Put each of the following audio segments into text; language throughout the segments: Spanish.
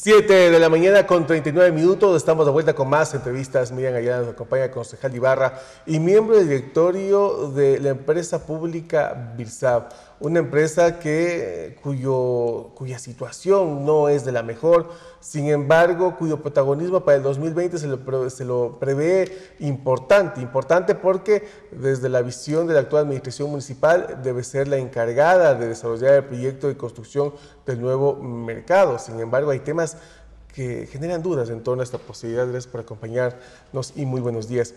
7 de la mañana con 39 minutos, estamos de vuelta con más entrevistas. Miriam Ayala nos acompaña, concejal Ibarra y miembro del directorio de la empresa pública Birsab una empresa que, cuyo, cuya situación no es de la mejor, sin embargo, cuyo protagonismo para el 2020 se lo, se lo prevé importante, importante porque desde la visión de la actual administración municipal debe ser la encargada de desarrollar el proyecto de construcción del nuevo mercado. Sin embargo, hay temas que generan dudas en torno a esta posibilidad. Gracias por acompañarnos y muy buenos días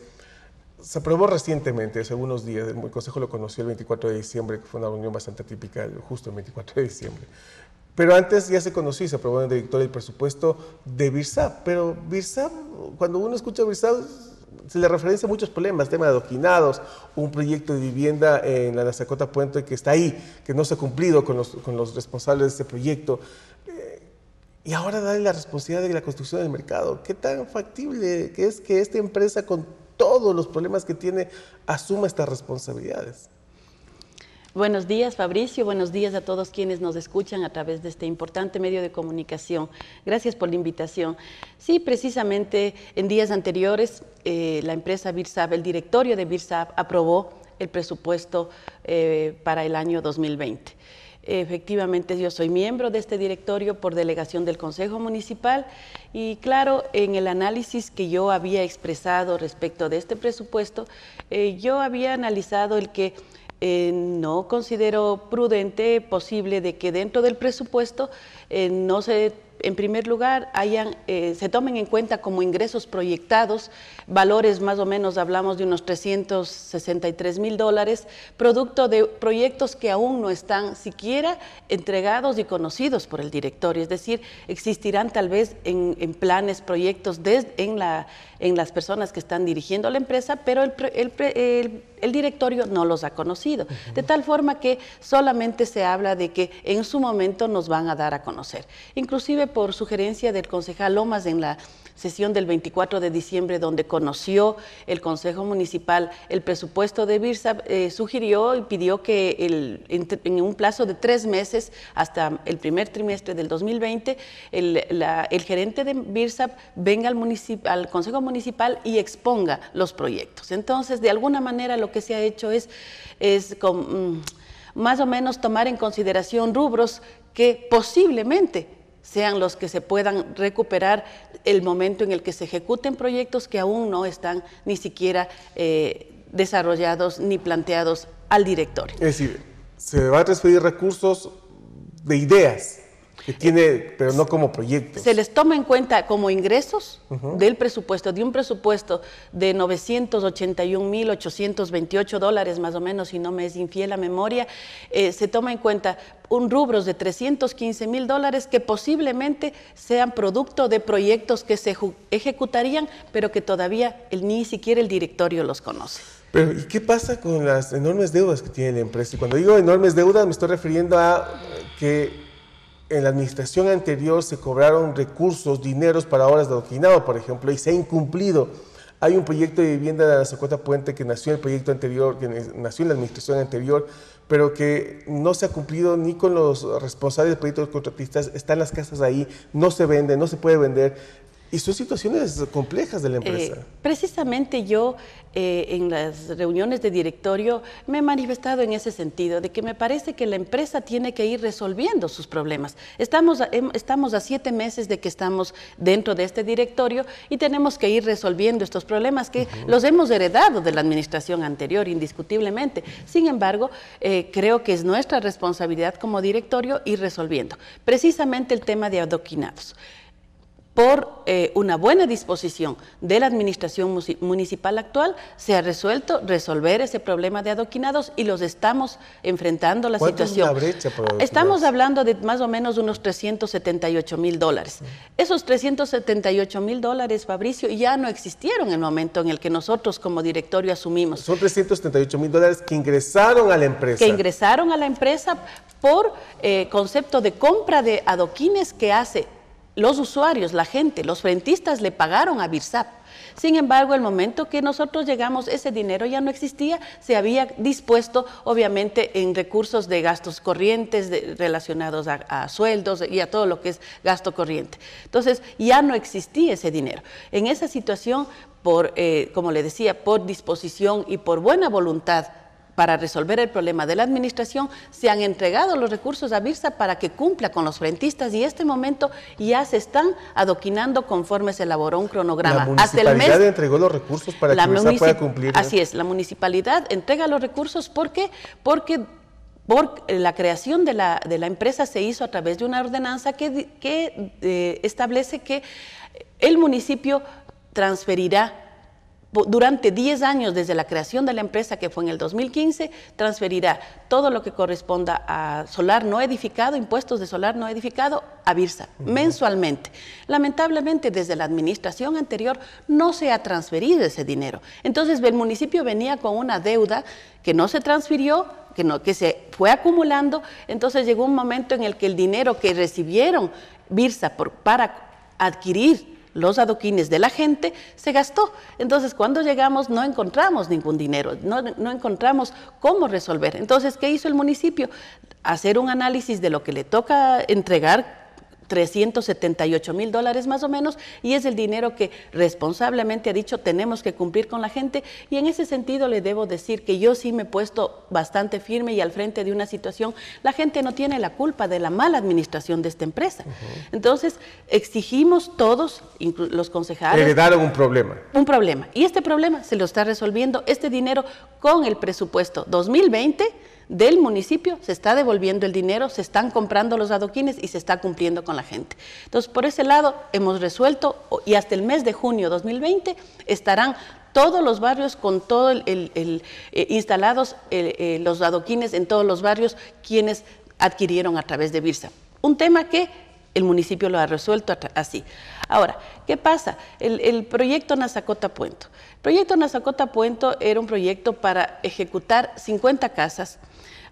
se aprobó recientemente, hace unos días, el Consejo lo conoció el 24 de diciembre, que fue una reunión bastante típica, justo el 24 de diciembre. Pero antes ya se conocía y se aprobó en el directorio el presupuesto de BIRSAP. Pero BIRSAP, cuando uno escucha BIRSAP, se le referencia a muchos problemas, tema de adoquinados, un proyecto de vivienda en la Nazacota Puente que está ahí, que no se ha cumplido con los, con los responsables de ese proyecto. Eh, y ahora darle la responsabilidad de la construcción del mercado. ¿Qué tan factible que es que esta empresa con todos los problemas que tiene, asuma estas responsabilidades. Buenos días, Fabricio. Buenos días a todos quienes nos escuchan a través de este importante medio de comunicación. Gracias por la invitación. Sí, precisamente en días anteriores, eh, la empresa Birsab, el directorio de Birsab, aprobó el presupuesto eh, para el año 2020. Efectivamente, yo soy miembro de este directorio por delegación del Consejo Municipal y claro, en el análisis que yo había expresado respecto de este presupuesto, eh, yo había analizado el que eh, no considero prudente, posible, de que dentro del presupuesto eh, no se en primer lugar, eh, se tomen en cuenta como ingresos proyectados valores más o menos, hablamos de unos 363 mil dólares, producto de proyectos que aún no están siquiera entregados y conocidos por el directorio. Es decir, existirán tal vez en, planes, proyectos en, la, en las personas que están dirigiendo la empresa, pero el, directorio no los ha conocido. De tal forma que solamente se habla de que en su momento nos van a dar a conocer. Inclusive por sugerencia del concejal Lomas en la sesión del 24 de diciembre, donde conoció el Consejo Municipal el presupuesto de BIRSA, eh, sugirió y pidió que en, un plazo de tres meses, hasta el primer trimestre del 2020, el, gerente de BIRSAP venga al, Consejo Municipal y exponga los proyectos. Entonces, de alguna manera, lo que se ha hecho es, mm, más o menos tomar en consideración rubros que posiblemente sean los que se puedan recuperar el momento en el que se ejecuten proyectos que aún no están ni siquiera eh, desarrollados ni planteados al director. Es decir, se va a despedir recursos de ideas, que tiene, pero no como proyectos. Se les toma en cuenta como ingresos del presupuesto, de un presupuesto de 981.828 dólares más o menos, si no me es infiel la memoria, eh, se toma en cuenta un rubro de 315 mil dólares que posiblemente sean producto de proyectos que se ejecutarían, pero que todavía ni siquiera el directorio los conoce. Pero, ¿y qué pasa con las enormes deudas que tiene la empresa? Y cuando digo enormes deudas, me estoy refiriendo a que en la administración anterior se cobraron recursos, dineros para horas de adoquinado, por ejemplo, y se ha incumplido. Hay un proyecto de vivienda de la Socota Puente que nació en el proyecto anterior, que nació en la administración anterior, pero que no se ha cumplido ni con los responsables de proyectos contratistas. Están las casas ahí, no se venden, no se puede vender. Y son situaciones complejas de la eh, empresa. precisamente yo eh, en las reuniones de directorio me he manifestado en ese sentido, de que me parece que la empresa tiene que ir resolviendo sus problemas. Estamos a, estamos a siete meses de que estamos dentro de este directorio y tenemos que ir resolviendo estos problemas que los hemos heredado de la administración anterior, indiscutiblemente. Sin embargo, eh, creo que es nuestra responsabilidad como directorio ir resolviendo. Precisamente el tema de adoquinados por eh, una buena disposición de la administración municipal actual, se ha resuelto resolver ese problema de adoquinados y los estamos enfrentando la situación. estamos hablando de más o menos unos 378 mil dólares. Esos 378 mil dólares, Fabricio, ya no existieron en el momento en el que nosotros como directorio asumimos. Son 378 mil dólares que ingresaron a la empresa. Que ingresaron a la empresa por eh, concepto de compra de adoquines que hace los usuarios, la gente, los frentistas le pagaron a Birsap. Sin embargo, el momento que nosotros llegamos, ese dinero ya no existía, se había dispuesto obviamente en recursos de gastos corrientes relacionados a, sueldos y a todo lo que es gasto corriente. Entonces, ya no existía ese dinero. En esa situación, por, eh, como le decía, por disposición y por buena voluntad para resolver el problema de la administración, se han entregado los recursos a Birsa para que cumpla con los frentistas y este momento ya se están adoquinando conforme se elaboró un cronograma. La municipalidad entregó los recursos para que pueda cumplir. Así es, la municipalidad entrega los recursos porque, porque por eh, la creación de la, empresa se hizo a través de una ordenanza que, eh, establece que el municipio transferirá durante 10 años desde la creación de la empresa, que fue en el 2015, transferirá todo lo que corresponda a solar no edificado, impuestos de solar no edificado, a Birsa, mensualmente. Lamentablemente, desde la administración anterior no se ha transferido ese dinero. Entonces, el municipio venía con una deuda que no se transfirió, que, no, que se fue acumulando. Entonces, llegó un momento en el que el dinero que recibieron Birsa para adquirir los adoquines de la gente, se gastó. Entonces, cuando llegamos no encontramos ningún dinero, no, encontramos cómo resolver. Entonces, ¿qué hizo el municipio? Hacer un análisis de lo que le toca entregar 378 mil dólares más o menos, y es el dinero que responsablemente ha dicho tenemos que cumplir con la gente. Y en ese sentido le debo decir que yo sí me he puesto bastante firme y al frente de una situación. La gente no tiene la culpa de la mala administración de esta empresa. Entonces, exigimos todos, los concejales. Heredaron un problema. Un problema. Y este problema se lo está resolviendo este dinero con el presupuesto 2020 del municipio, se está devolviendo el dinero, se están comprando los adoquines y se está cumpliendo con la gente. Entonces, por ese lado hemos resuelto y hasta el mes de junio 2020 estarán todos los barrios con todo el, eh, instalados eh, los adoquines en todos los barrios quienes adquirieron a través de Birsa. Un tema que el municipio lo ha resuelto así. Ahora, ¿qué pasa? El, el proyecto Nazacota Puento. El proyecto Nazacota Puento era un proyecto para ejecutar 50 casas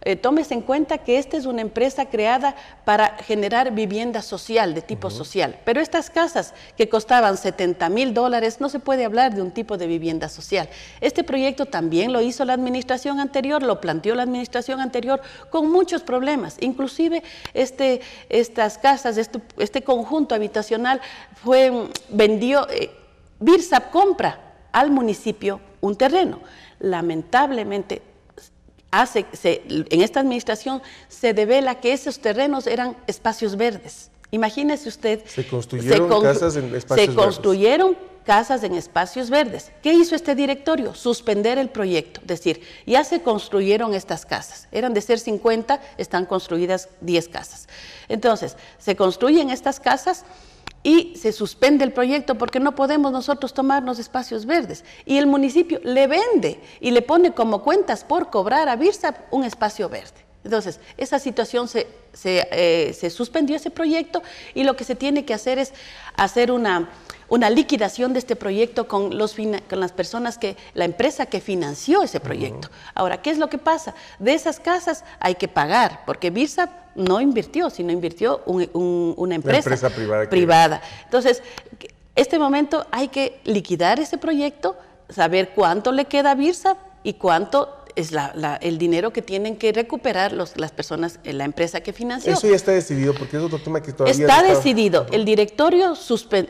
eh, tómese en cuenta que esta es una empresa creada para generar vivienda social, de tipo social. Pero estas casas que costaban 70 mil dólares, no se puede hablar de un tipo de vivienda social. Este proyecto también lo hizo la administración anterior, lo planteó la administración anterior con muchos problemas. Inclusive este, estas casas, este, este conjunto habitacional fue, vendió, eh, compra al municipio un terreno. Lamentablemente en esta administración se devela que esos terrenos eran espacios verdes. Imagínese usted. Se construyeron casas en espacios se construyeron verdes. casas en espacios verdes. ¿Qué hizo este directorio? Suspender el proyecto. Decir, ya se construyeron estas casas. Eran de ser 50, están construidas 10 casas. Entonces, se construyen estas casas y se suspende el proyecto porque no podemos nosotros tomarnos espacios verdes. Y el municipio le vende y le pone como cuentas por cobrar a Birsap un espacio verde. Entonces, esa situación eh, se, suspendió ese proyecto y lo que se tiene que hacer es hacer una, liquidación de este proyecto con, los, con las personas que, la empresa que financió ese proyecto. Ahora, ¿qué es lo que pasa? De esas casas hay que pagar, porque Birsap no invirtió, sino invirtió un, una empresa, privada, privada. Entonces, este momento hay que liquidar ese proyecto, saber cuánto le queda a Birsa y cuánto es el dinero que tienen que recuperar las personas, la empresa que financió. Eso ya está decidido, porque es otro tema que Está, decidido. El directorio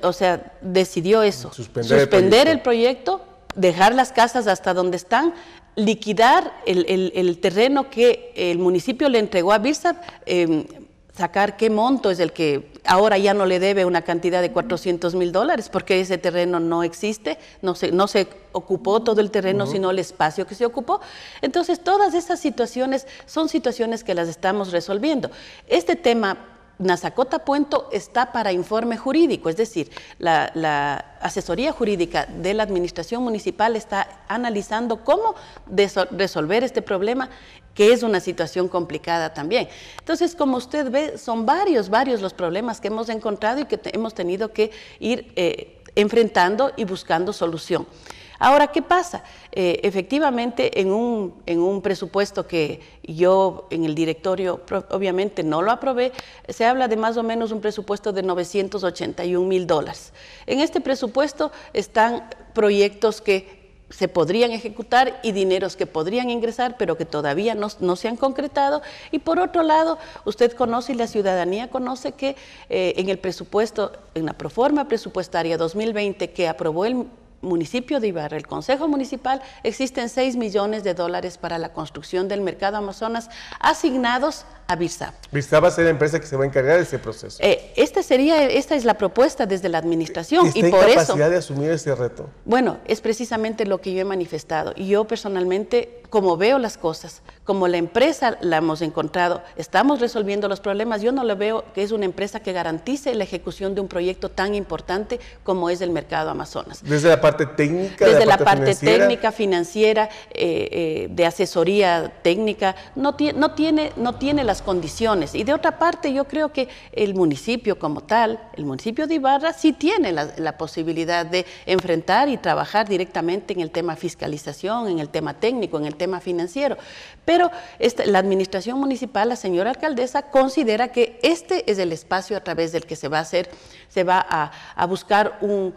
o sea, decidió eso. Suspender, el, proyecto. dejar las casas hasta donde están, liquidar el, terreno que el municipio le entregó a Birsap, em, sacar qué monto es el que ahora ya no le debe una cantidad de 400 mil dólares, porque ese terreno no existe, no se, no se ocupó todo el terreno, sino el espacio que se ocupó. Entonces, todas esas situaciones son situaciones que las estamos resolviendo. Este tema Nazacota Puento está para informe jurídico, es decir, la, asesoría jurídica de la Administración Municipal está analizando cómo resolver este problema, que es una situación complicada también. Entonces, como usted ve, son varios, varios los problemas que hemos encontrado y que hemos tenido que ir eh, enfrentando y buscando solución. Ahora, ¿qué pasa? Eh, efectivamente, en un, en un presupuesto que yo en el directorio obviamente no lo aprobé, se habla de más o menos un presupuesto de 981 mil dólares. En este presupuesto están proyectos que se podrían ejecutar y dineros que podrían ingresar, pero que todavía no, se han concretado. Y por otro lado, usted conoce y la ciudadanía conoce que eh, en el presupuesto, en la proforma presupuestaria 2020 que aprobó el municipio de Ibarra, el Consejo Municipal, existen 6 millones de dólares para la construcción del mercado Amazonas asignados a BIRSAP. va a ser la empresa que se va a encargar de ese proceso. Eh, esta sería, esta es la propuesta desde la administración y por eso. capacidad de asumir ese reto. Bueno, es precisamente lo que yo he manifestado y yo personalmente, como veo las cosas, como la empresa la hemos encontrado, estamos resolviendo los problemas. Yo no lo veo que es una empresa que garantice la ejecución de un proyecto tan importante como es el mercado Amazonas. Desde la parte técnica, desde la parte, técnica, financiera, eh, eh, de asesoría técnica, no, no tiene, no tiene las condiciones. Y de otra parte, yo creo que el municipio como tal, el municipio de Ibarra, sí tiene la, posibilidad de enfrentar y trabajar directamente en el tema fiscalización, en el tema técnico, en el tema financiero. Pero la administración municipal, la señora alcaldesa, considera que este es el espacio a través del que se va a hacer, se va a, buscar un,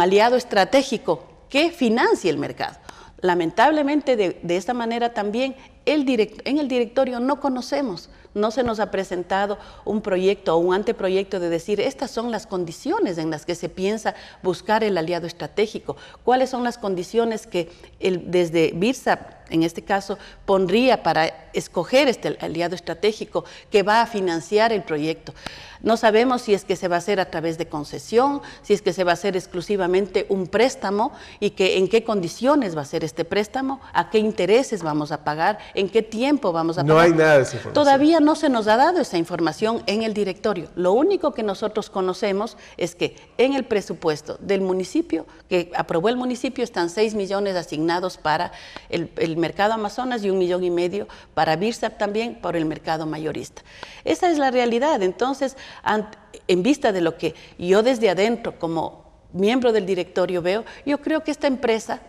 aliado estratégico que financie el mercado. Lamentablemente, de, de, esta manera también en el directorio no conocemos, no se nos ha presentado un proyecto o un anteproyecto de decir estas son las condiciones en las que se piensa buscar el aliado estratégico, cuáles son las condiciones que desde BIRSA, en este caso, pondría para escoger este aliado estratégico que va a financiar el proyecto. No sabemos si es que se va a hacer a través de concesión, si es que se va a hacer exclusivamente un préstamo y que en qué condiciones va a ser este préstamo, a qué intereses vamos a pagar, en qué tiempo vamos a pagar. No hay nada de Todavía no se nos ha dado esa información en el directorio. Lo único que nosotros conocemos es que en el presupuesto del municipio, que aprobó el municipio, están 6 millones asignados para el, mercado Amazonas y un millón y medio para BIRSAP también, por el mercado mayorista. Esa es la realidad. Entonces, en vista de lo que yo desde adentro como miembro del directorio veo, yo creo que esta empresa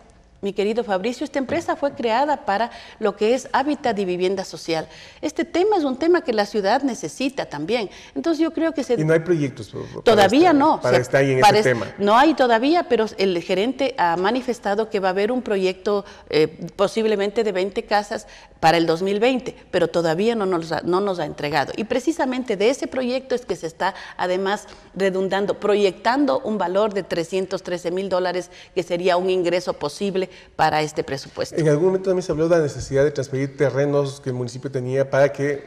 mi querido Fabricio, esta empresa fue creada para lo que es hábitat y vivienda social. Este tema es un tema que la ciudad necesita también. Entonces yo creo que se... Y no hay proyectos. Todavía no. Para estar ahí en ese tema. No hay todavía, pero el gerente ha manifestado que va a haber un proyecto eh, posiblemente de 20 casas para el 2020, pero todavía no nos, no nos ha entregado. Y precisamente de ese proyecto es que se está además redundando, proyectando un valor de 313 mil dólares, que sería un ingreso posible para este presupuesto. En algún momento también se habló de la necesidad de transferir terrenos que el municipio tenía para que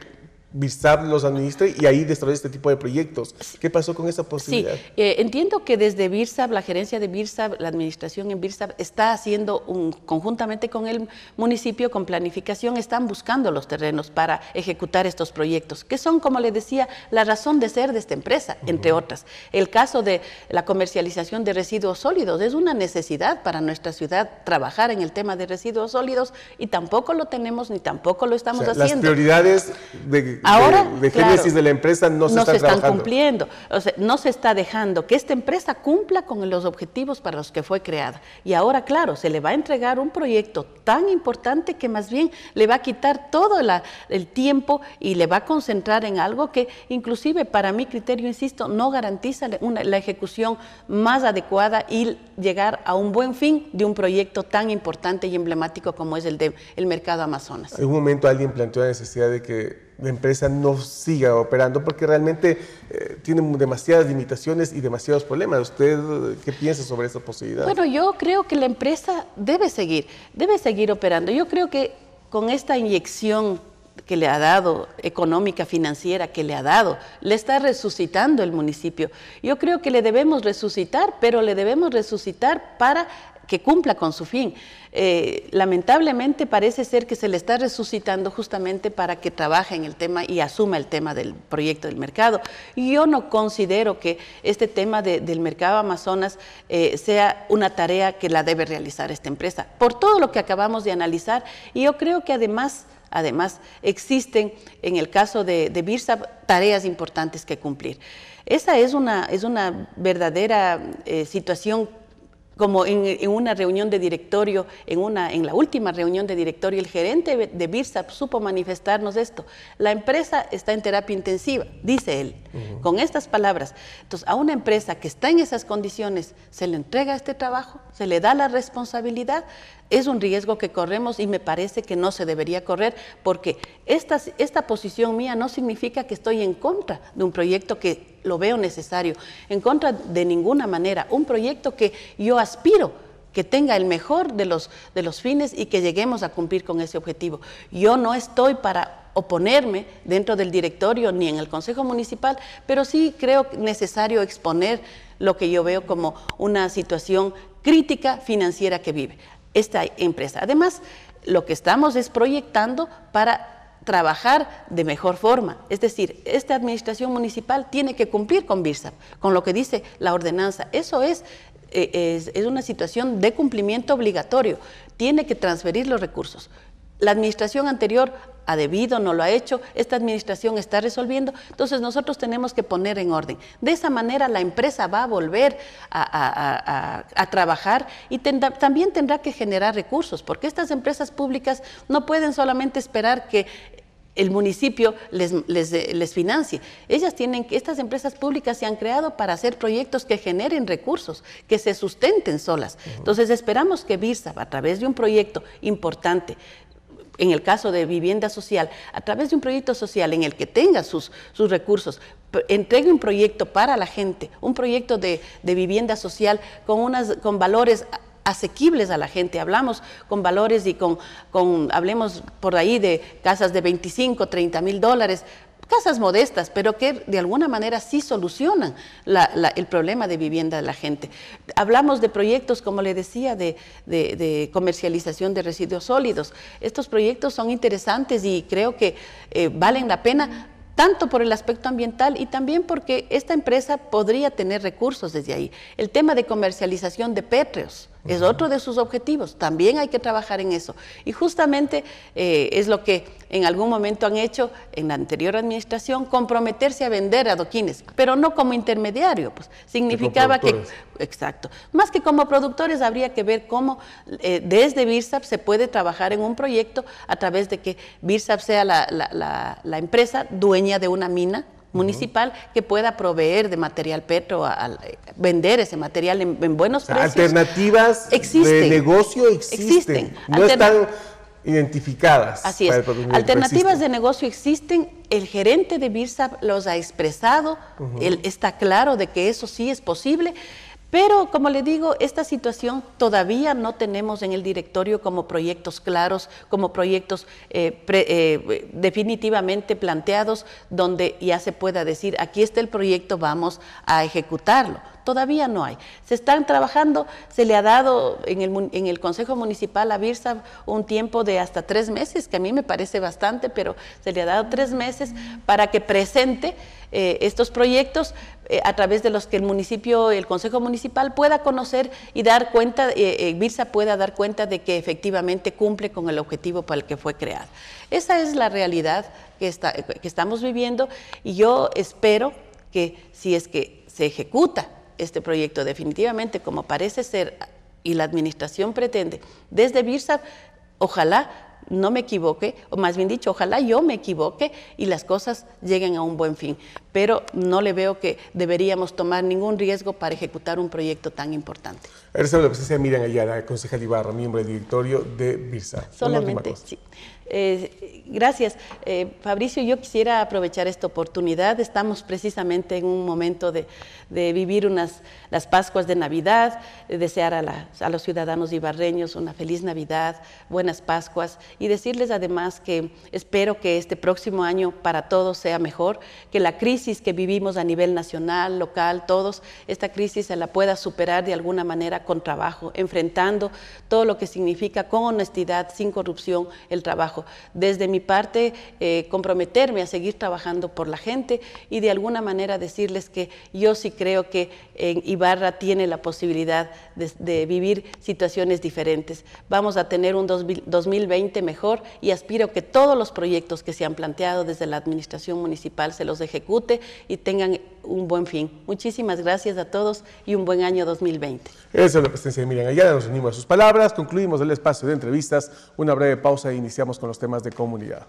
Birsab los administre y ahí desarrolla este tipo de proyectos. ¿Qué pasó con esa posibilidad? Sí, eh, entiendo que desde Birsab, la gerencia de Birsab, la administración en Birsab está haciendo un, conjuntamente con el municipio, con planificación, están buscando los terrenos para ejecutar estos proyectos, que son, como le decía, la razón de ser de esta empresa, entre otras. El caso de la comercialización de residuos sólidos es una necesidad para nuestra ciudad trabajar en el tema de residuos sólidos y tampoco lo tenemos ni tampoco lo estamos haciendo. Las prioridades de Ahora, de, génesis de la empresa no se, no cumpliendo. O sea, no se está dejando que esta empresa cumpla con los objetivos para los que fue creada. Y ahora, claro, se le va a entregar un proyecto tan importante que más bien le va a quitar todo el tiempo y le va a concentrar en algo que inclusive para mi criterio, insisto, no garantiza la ejecución más adecuada y llegar a un buen fin de un proyecto tan importante y emblemático como es el del el mercado Amazonas. En un momento alguien planteó la necesidad de que la empresa no siga operando porque realmente eh, tiene demasiadas limitaciones y demasiados problemas. ¿Usted eh, qué piensa sobre esa posibilidad? Bueno, yo creo que la empresa debe seguir, debe seguir operando. Yo creo que con esta inyección que le ha dado, económica, financiera, que le ha dado, le está resucitando el municipio. Yo creo que le debemos resucitar, pero le debemos resucitar para que cumpla con su fin. Eh, lamentablemente parece ser que se le está resucitando justamente para que trabaje en el tema y asuma el tema del proyecto del mercado. Y yo no considero que este tema del mercado Amazonas eh, sea una tarea que la debe realizar esta empresa, por todo lo que acabamos de analizar. Y yo creo que además... Además, existen en el caso de, de tareas importantes que cumplir. Esa es una, es una verdadera eh, situación como en, una reunión de directorio, en, una, en la última reunión de directorio, el gerente de BIRSAP supo manifestarnos esto. La empresa está en terapia intensiva, dice él con estas palabras. Entonces, a una empresa que está en esas condiciones, se le entrega este trabajo, se le da la responsabilidad, es un riesgo que corremos y me parece que no se debería correr, porque esta, esta posición mía no significa que estoy en contra de un proyecto que lo veo necesario, en contra de ninguna manera, un proyecto que yo aspiro que tenga el mejor de los, de los fines y que lleguemos a cumplir con ese objetivo. Yo no estoy para oponerme dentro del directorio ni en el Consejo Municipal, pero sí creo necesario exponer lo que yo veo como una situación crítica financiera que vive esta empresa. Además, lo que estamos es proyectando para trabajar de mejor forma. Es decir, esta administración municipal tiene que cumplir con BIRSAP, con lo que dice la ordenanza. Eso es eh, es, una situación de cumplimiento obligatorio, tiene que transferir los recursos. La administración anterior ha debido, no lo ha hecho, esta administración está resolviendo, entonces nosotros tenemos que poner en orden. De esa manera la empresa va a volver a, trabajar y también tendrá que generar recursos, porque estas empresas públicas no pueden solamente esperar que el municipio les, les, les, financie. Ellas tienen que, estas empresas públicas se han creado para hacer proyectos que generen recursos, que se sustenten solas. Entonces esperamos que Birsab, a través de un proyecto importante, en el caso de vivienda social, a través de un proyecto social en el que tenga sus, sus recursos, entregue un proyecto para la gente, un proyecto de, de vivienda social con, unas, con valores asequibles a la gente. Hablamos con valores y con, hablemos por ahí de casas de 25, 30 mil dólares, casas modestas, pero que de alguna manera sí solucionan el problema de vivienda de la gente. Hablamos de proyectos, como le decía, de, comercialización de residuos sólidos. Estos proyectos son interesantes y creo que eh, valen la pena tanto por el aspecto ambiental y también porque esta empresa podría tener recursos desde ahí. El tema de comercialización de pétreos es otro de sus objetivos. También hay que trabajar en eso. Y justamente eh, es lo que en algún momento han hecho en la anterior administración, comprometerse a vender adoquines, pero no como intermediario. Pues, significaba que, exacto, más que como productores habría que ver cómo eh, desde BIRSAP se puede trabajar en un proyecto a través de que BIRSAP sea la empresa dueña de una mina municipal que pueda proveer de material petro, a, vender ese material en, buenos precios. Alternativas de negocio existen. No están identificadas. Así es. Alternativas de negocio existen. El gerente de Birsa los ha expresado. está claro de que eso sí es posible. Pero, como le digo, esta situación todavía no tenemos en el directorio como proyectos claros, como proyectos eh, eh, definitivamente planteados, donde ya se pueda decir, aquí está el proyecto, vamos a ejecutarlo todavía no hay. Se están trabajando, se le ha dado en el, Consejo Municipal a Birsa un tiempo de hasta tres meses, que a mí me parece bastante, pero se le ha dado tres meses para que presente eh, estos proyectos eh, a través de los que el municipio, el Consejo Municipal pueda conocer y dar cuenta, eh, Birsa pueda dar cuenta de que efectivamente cumple con el objetivo para el que fue creado. Esa es la realidad que estamos viviendo y yo espero que si es que se ejecuta este proyecto definitivamente, como parece ser y la administración pretende, desde BIRSA, ojalá no me equivoque, o más bien dicho, ojalá yo me equivoque y las cosas lleguen a un buen fin. Pero no le veo que deberíamos tomar ningún riesgo para ejecutar un proyecto tan importante. Agradecemos la presencia de allá, concejal Ibarra, miembro del directorio de BIRSA. Solamente, sí. Eh, gracias. Eh, Fabricio, yo quisiera aprovechar esta oportunidad. Estamos precisamente en un momento de, vivir unas, las Pascuas de Navidad, desear a, a, los ciudadanos ibarreños una feliz Navidad, buenas Pascuas y decirles además que espero que este próximo año para todos sea mejor, que la crisis que vivimos a nivel nacional, local, todos, esta crisis se la pueda superar de alguna manera con trabajo, enfrentando todo lo que significa con honestidad, sin corrupción, el trabajo desde mi parte, eh, comprometerme a seguir trabajando por la gente y de alguna manera decirles que yo sí creo que en eh, Ibarra tiene la posibilidad de, vivir situaciones diferentes. Vamos a tener un 2020 mejor y aspiro que todos los proyectos que se han planteado desde la administración municipal se los ejecute y tengan un buen fin. Muchísimas gracias a todos y un buen año 2020. Eso es la presencia de Miriam Nos unimos a sus palabras, concluimos el espacio de entrevistas, una breve pausa e iniciamos con los temas de comunidad.